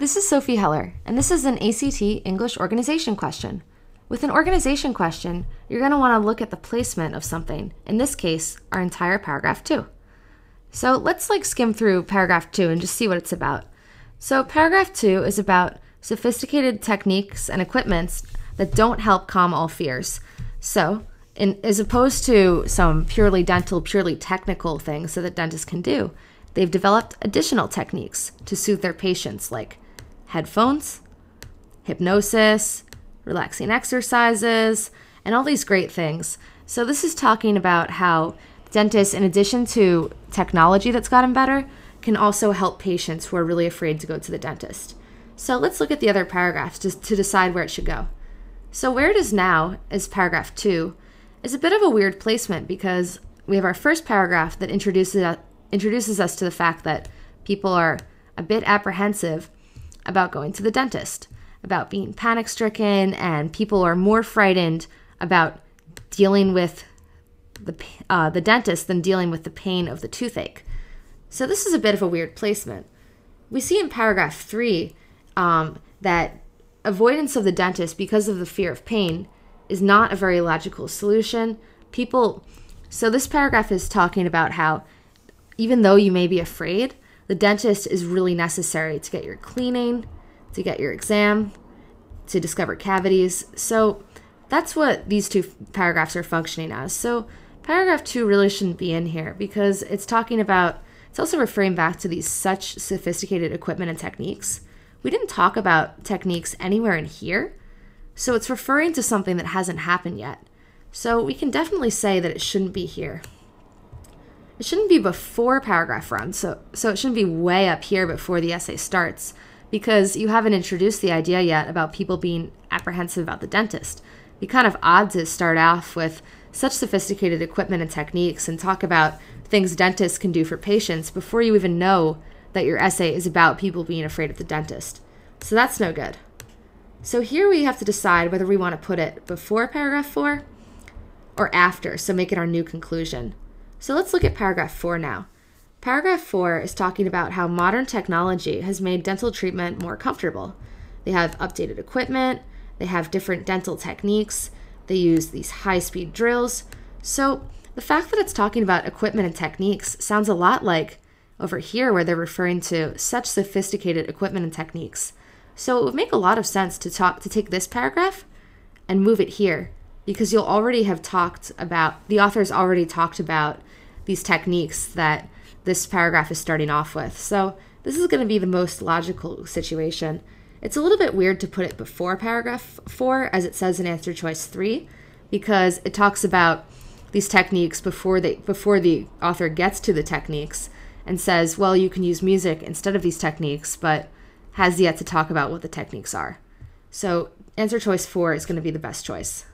This is Sophie Heller, and this is an ACT English organization question. With an organization question, you're going to want to look at the placement of something, in this case, our entire paragraph 2. So let's like skim through paragraph 2 and just see what it's about. So paragraph 2 is about sophisticated techniques and equipments that don't help calm all fears. So, in, as opposed to some purely dental, purely technical things that dentists can do, they've developed additional techniques to soothe their patients, like headphones, hypnosis, relaxing exercises, and all these great things. So, this is talking about how dentists, in addition to technology that's gotten better, can also help patients who are really afraid to go to the dentist. So, let's look at the other paragraphs to, to decide where it should go. So, where it is now is paragraph two, is a bit of a weird placement because we have our first paragraph that introduces, introduces us to the fact that people are a bit apprehensive about going to the dentist, about being panic stricken, and people are more frightened about dealing with the, uh, the dentist than dealing with the pain of the toothache. So, this is a bit of a weird placement. We see in paragraph three um, that avoidance of the dentist because of the fear of pain is not a very logical solution. People, so this paragraph is talking about how even though you may be afraid, the dentist is really necessary to get your cleaning, to get your exam, to discover cavities. So that's what these two paragraphs are functioning as. So paragraph two really shouldn't be in here because it's talking about, it's also referring back to these such sophisticated equipment and techniques. We didn't talk about techniques anywhere in here. So it's referring to something that hasn't happened yet. So we can definitely say that it shouldn't be here. It shouldn't be before paragraph one, so, so it shouldn't be way up here before the essay starts, because you haven't introduced the idea yet about people being apprehensive about the dentist. be kind of odd to start off with such sophisticated equipment and techniques and talk about things dentists can do for patients before you even know that your essay is about people being afraid of the dentist. So that's no good. So here we have to decide whether we want to put it before paragraph four or after, so make it our new conclusion. So let's look at paragraph four now. Paragraph four is talking about how modern technology has made dental treatment more comfortable. They have updated equipment, they have different dental techniques, they use these high speed drills. So the fact that it's talking about equipment and techniques sounds a lot like over here where they're referring to such sophisticated equipment and techniques. So it would make a lot of sense to talk to take this paragraph and move it here because you'll already have talked about the author's already talked about these techniques that this paragraph is starting off with. So this is going to be the most logical situation. It's a little bit weird to put it before paragraph four, as it says in answer choice three, because it talks about these techniques before they before the author gets to the techniques and says, well, you can use music instead of these techniques, but has yet to talk about what the techniques are. So answer choice four is going to be the best choice.